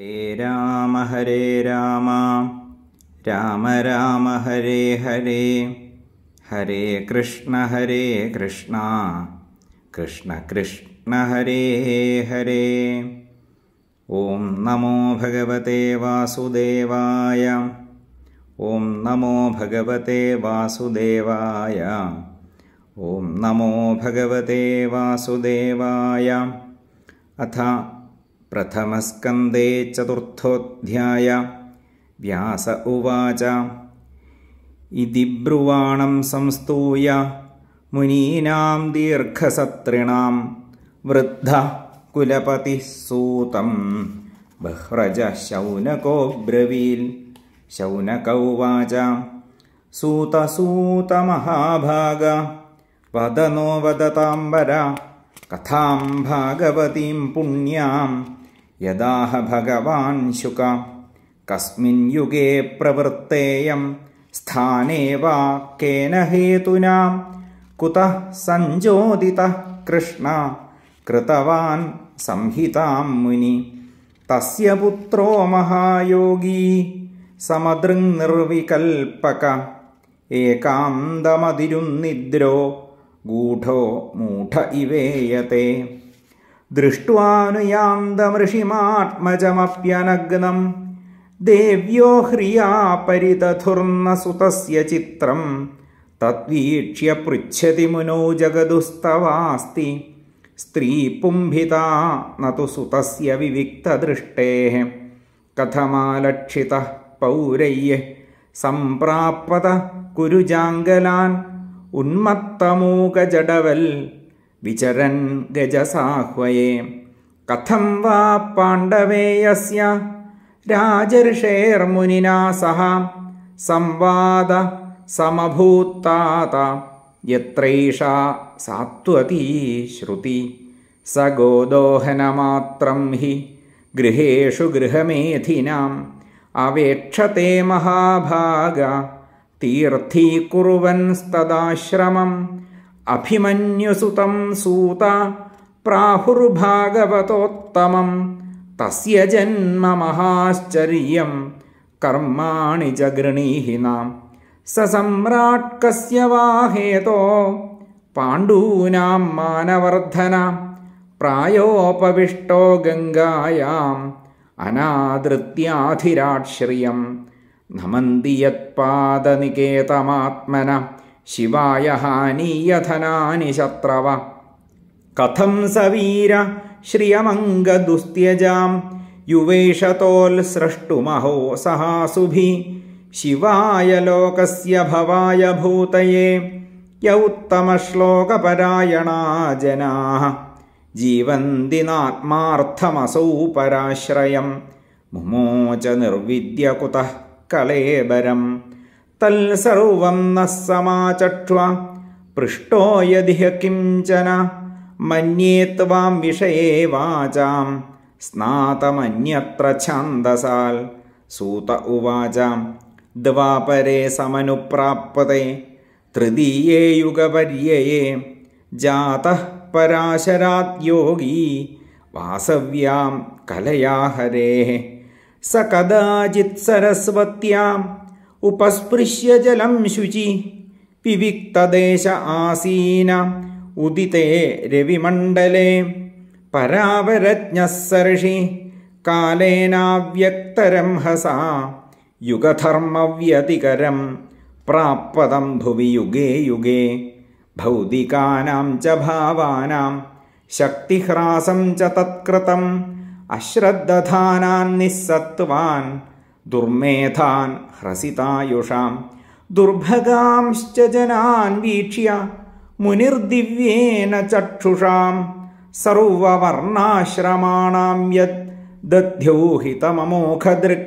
हरे राम हरे राम राम राम हरे हरे हरे कृष्ण हरे कृष्ण कृष्ण कृष्ण हरे हरे ॐ नमो भगवते वासुदेवाय ॐ नमो भगवते वासुदेवाय ॐ नमो भगवते वासुदेवाय अथ प्रथमस्कन्दे चतुर्थोऽध्याय व्यास उवाच ब्रुवाणं संस्तूय मुनीनां दीर्घसत्रिणां वृद्ध कुलपतिः सूतं बह्रज शौनकोऽब्रवील् शौनकौ वाच सूतसूतमहाभाग वदनोवदताम्बरा कथां भागवतीं पुण्याम् यदाह भगवान् शुक कस्मिन् युगे प्रवृत्तेयं स्थाने वा केन हेतुना कुतः सञ्जोदितः कृष्णा कृतवान् संहितां मुनि तस्य पुत्रो महायोगी समदृङ्निर्विकल्पक एकान्दमदिरुन्निद्रो गूढो मूठ इवेयते दृष्ट्वानुयान्दमृषिमात्मजमप्यनग्नम् देव्यो ह्रिया परितथुर्न सुतस्य चित्रम् तद्वीक्ष्य पृच्छति मुनो जगदुस्तवास्ति स्त्री पुम्भिता न तु सुतस्य विविक्तदृष्टेः कथमालक्षितः पौरय्य सम्प्राप्त कुरुजाङ्गलान् उन्मत्तमूकजडवल् विचरन् गजसाह्वये कथं वा पाण्डवे यस्य सह संवाद यत्रैषा सात्वती श्रुति स गोदोहनमात्रं हि गृहेषु गृहमेथिनाम् अवेक्षते महाभाग तीर्थीकुर्वन्स्तदाश्रमम् अभिमन्युसुतं सूत प्राहुर्भागवतोत्तमम् तस्य जन्म महाश्चर्यम् कर्माणि जगृणीहिनां स सम्राट् कस्य वा हेतो पाण्डूनां मानवर्धन प्रायोपविष्टो गङ्गायाम् अनादृत्याधिराश्रियम् नमन्ति यत्पादनिकेतमात्मनः शिवाय हानियधनानि शत्रव कथं स वीर श्रियमङ्गदुस्त्यजां युवेशतोल्स्रष्टुमहो सहासुभि शिवाय लोकस्य भवाय भूतये य उत्तमश्लोकपरायणा जनाः जीवन्दिनात्मार्थमसौ पराश्रयं मुमोच निर्विद्य कुतः कलेबरम् तल्सर्वं नः समाचक्ष्व पृष्टो यदिह किञ्चन मन्ये त्वां विषये वाचां स्नातमन्यत्र छन्दसाल् सूत उवाचां द्वापरे समनुप्राप्यते तृतीये युगपर्यये जातः योगी वासव्यां कलया हरेः स कदाचित् सरस्वत्याम् उपस्पृश्य जलं शुचि विविक्तदेश आसीन उदिते रविमण्डले परावरज्ञः सर्षि कालेनाव्यक्तरं हसा युगधर्मव्यतिकरं प्राप्पदं भुवि युगे युगे भौतिकानां च भावानां शक्तिह्रासं च तत्कृतम् अश्रद्दधानान्निस्सत्त्वान् दुर्मेधान् ह्रसितायुषाम् दुर्भगांश्च जनान् वीक्ष्य मुनिर्दिव्येन चक्षुषाम् सर्ववर्णाश्रमाणां यद् दध्यौहितममोखदृक्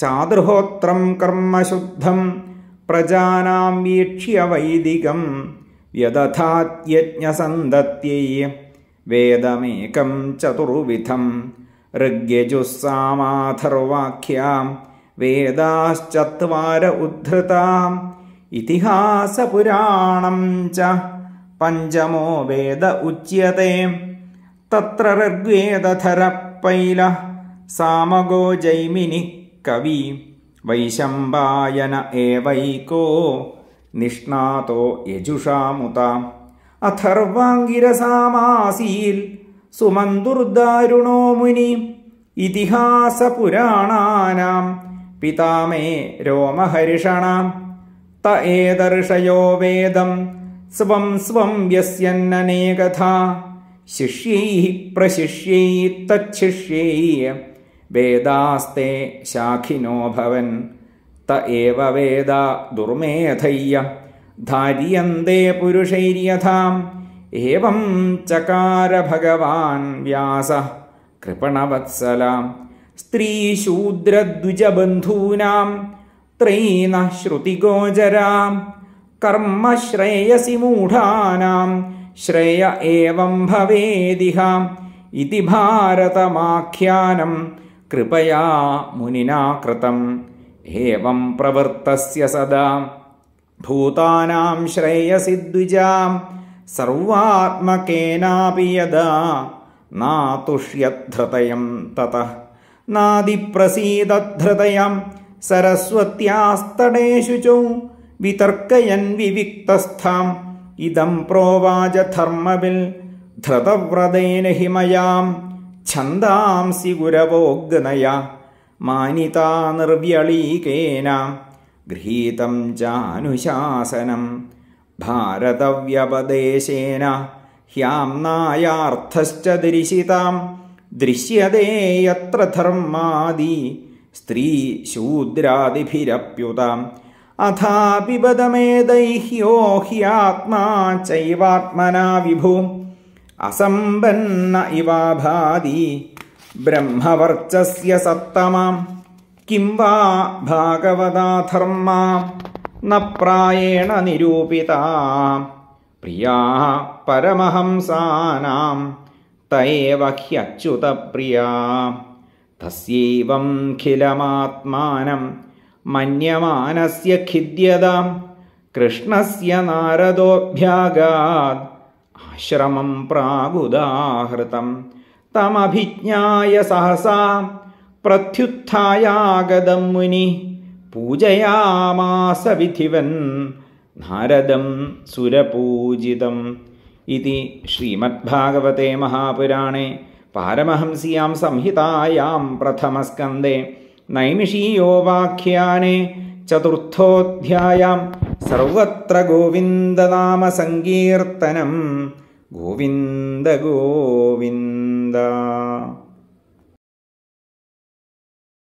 चादृहोत्रम् कर्मशुद्धं प्रजानां प्रजानाम् वीक्ष्य वैदिकम् व्यदथात्यज्ञसन्दत्यै वेदमेकम् चतुर्विधम् ऋग्यजुःसामाथर्वाख्याम् വേദാശ്ചത്വാര ഉദ്ധൃതാ ഇതിഹാസപുരാണം ച പഞ്ചമോ വേദ ഉച്യത്തെ തത്ര പൈല സാമഗോ ജൈമിനി കവി വൈശംബായന ഏവൈകോ നിഷ്ണാതോ യജുഷാമുത അഥർവാംഗിരസാമാസീൽ സുമന്തുർദാരുണോ മുനി ഇതിഹാസ പുരാണാനാം പിതാമേ രോമഹരിഷണാം त एदर्शयो वेदं स्वं स्वं व्यस्यन्ननेकथा शिष्यैः प्रशिष्यैत्तच्छिष्यैः वेदास्ते शाखिनोऽभवन् त एव वेद दुर्मेधय्य धार्यन्ते पुरुषैर्यथाम् एवं चकार भगवान् व्यासः कृपणवत्सलाम् स्त्रीशूद्रद्विजबन्धूनां त्रीणः श्रुतिगोचरां कर्म श्रेयसि मूढानां श्रेय एवम् भवेदिह इति भारतमाख्यानं कृपया मुनिना कृतम् एवम् प्रवृत्तस्य सदा भूतानां श्रेयसि द्विजां सर्वात्मकेनापि यदा नातुष्यद्धृतयं ततः നാദിപ്രസീതധൃതയാം സരസ്വത്യാസ്തടേഷു ചോ വിതർക്കയൻ വിവിക്തസ്ഥാം ഇതം പ്രോവാച ധർമ്മവിൽ ധൃതവ്രതേന ഹിമയാം ഛന്ദാംസി ഗുരവോഗ്നയ മാനിതാ നിർവ്യളീകേന ഗൃഹീതം ചാനുശാസനം ഭാരതവ്യപദേശേന ഹ്യാംനായാർത്ഥശ്ച ദിരിശിതാം ദൃശ്യതേ യത്ര ധർമാദി സ്ത്രീ ശൂദ്രാദിഭിരപ്യുതാം അഥാപിബദമേദൈഹ്യോ ഹ്യാത്മാ ചൈവാത്മനാ വിഭു അസമ്പന്ന ഇവാഭാതി ബ്രഹ്മവർച്ചസ്യ സത്തമാം കിം വാ ഭാഗവതാധർമ്മ ന പ്രായേണ നിരൂപിത പ്രിയാ പരമഹംസാനാം त एव ह्यच्युतप्रिया खिलमात्मानं मन्यमानस्य खिद्यतां कृष्णस्य नारदोऽभ्यागात् आश्रमं प्रागुदाहृतं तमभिज्ञाय सहसा प्रत्युत्थायागदं मुनि पूजयामास नारदं सुरपूजितम् इति श्रीमद्भागवते महापुराणे पारमहंसीयां संहितायां प्रथमस्कन्दे नैमिषीयोवाख्याने चतुर्थोऽध्यायां सर्वत्र गोविन्दनामसङ्कीर्तनं गोविन्दगोविन्द